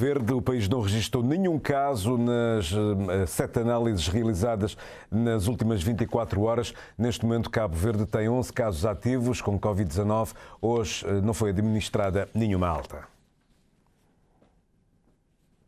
Verde, o país não registrou nenhum caso nas eh, eh, sete análises realizadas nas últimas 24 horas. Neste momento, Cabo Verde tem 11 casos ativos com Covid-19. Hoje eh, não foi administrada nenhuma alta.